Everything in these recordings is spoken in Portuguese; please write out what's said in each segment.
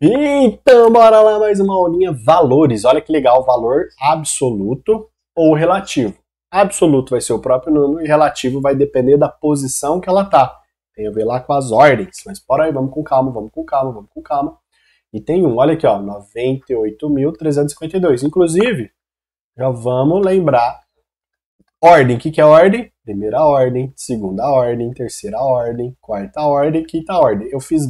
Então, bora lá mais uma aulinha valores. Olha que legal, valor absoluto ou relativo. Absoluto vai ser o próprio número e relativo vai depender da posição que ela tá. Tem a ver lá com as ordens, mas bora aí, vamos com calma, vamos com calma, vamos com calma. E tem um, olha aqui, ó, 98.352. Inclusive, já vamos lembrar ordem. O que, que é ordem? Primeira ordem, segunda ordem, terceira ordem, quarta ordem, quinta ordem. Eu fiz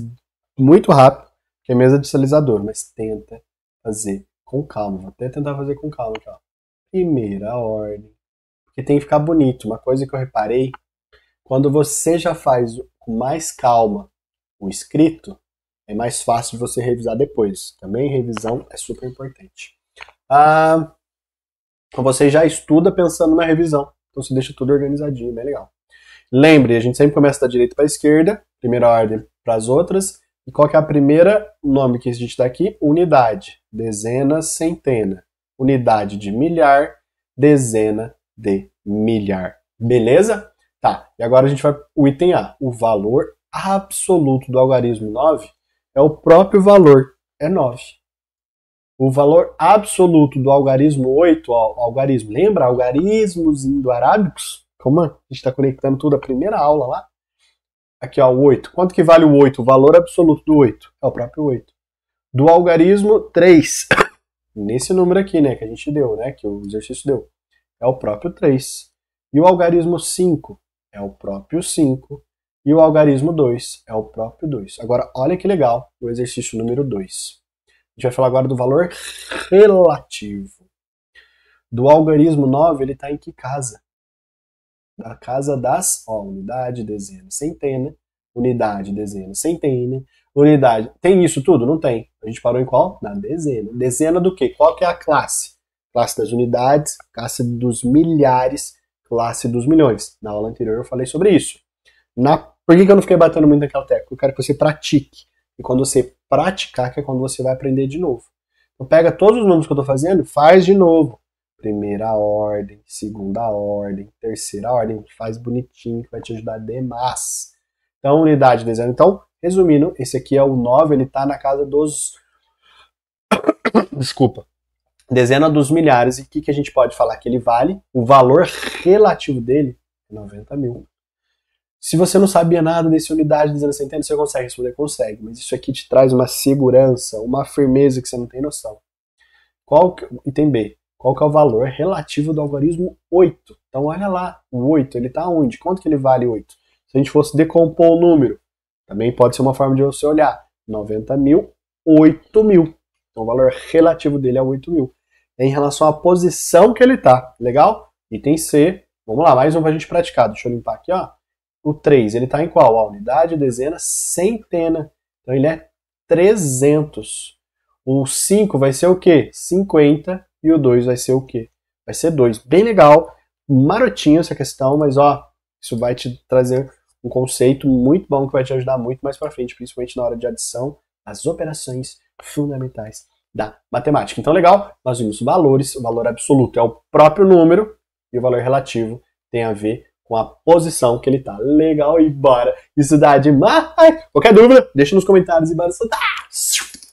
muito rápido é mesa de deslizador, mas tenta fazer com calma. Vou até tentar fazer com calma aqui, ó. Primeira ordem. Porque tem que ficar bonito. Uma coisa que eu reparei, quando você já faz com mais calma o escrito, é mais fácil de você revisar depois. Também revisão é super importante. Ah, então você já estuda pensando na revisão. Então você deixa tudo organizadinho, bem legal. Lembre, a gente sempre começa da direita para a esquerda, primeira ordem para as outras, e qual que é a primeira nome que a gente dá aqui? Unidade, dezena, centena. Unidade de milhar, dezena de milhar. Beleza? Tá, e agora a gente vai o item A. O valor absoluto do algarismo 9 é o próprio valor, é 9. O valor absoluto do algarismo 8, ó, algarismo, lembra? Algarismos indo-arábicos? Como a gente está conectando tudo a primeira aula lá. Aqui, ó, o 8. Quanto que vale o 8? O valor absoluto do 8. É o próprio 8. Do algarismo, 3. Nesse número aqui, né, que a gente deu, né, que o exercício deu. É o próprio 3. E o algarismo 5 é o próprio 5. E o algarismo 2 é o próprio 2. Agora, olha que legal o exercício número 2. A gente vai falar agora do valor relativo. Do algarismo 9, ele está em que casa? da casa das, ó, unidade, dezena, centena, né? unidade, dezena, centena, né? unidade. Tem isso tudo? Não tem. A gente parou em qual? Na dezena. Dezena do quê? Qual que é a classe? Classe das unidades, classe dos milhares, classe dos milhões. Na aula anterior eu falei sobre isso. Na, por que, que eu não fiquei batendo muito naquela tecla? Eu quero que você pratique. E quando você praticar, que é quando você vai aprender de novo. Então pega todos os números que eu estou fazendo, faz de novo primeira ordem, segunda ordem, terceira ordem, que faz bonitinho, que vai te ajudar demais. Então, unidade de desenho. Então, resumindo, esse aqui é o 9, ele está na casa dos. Desculpa. Dezena dos milhares. E o que, que a gente pode falar? Que ele vale, o valor relativo dele é 90 mil. Se você não sabia nada desse unidade dezena, você entende, você consegue responder, consegue. Mas isso aqui te traz uma segurança, uma firmeza que você não tem noção. Qual que... Item B qual que é o valor relativo do algarismo 8. Então olha lá, o 8, ele está onde? Quanto que ele vale 8? Se a gente fosse decompor o número, também pode ser uma forma de você olhar. 90 mil, 8 mil. Então o valor relativo dele é 8 mil. Em relação à posição que ele está, legal? Item C, vamos lá, mais um para a gente praticar. Deixa eu limpar aqui, ó. O 3, ele está em qual? A unidade, dezena, centena. Então ele é 300. O 5 vai ser o quê? 50 e o 2 vai ser o quê? Vai ser 2. Bem legal, marotinho essa questão, mas ó, isso vai te trazer um conceito muito bom que vai te ajudar muito mais para frente, principalmente na hora de adição, as operações fundamentais da matemática. Então, legal, nós vimos valores, o valor absoluto é o próprio número e o valor relativo tem a ver com a posição que ele tá. Legal, e bora estudar demais! Qualquer dúvida, deixa nos comentários e bora estudar!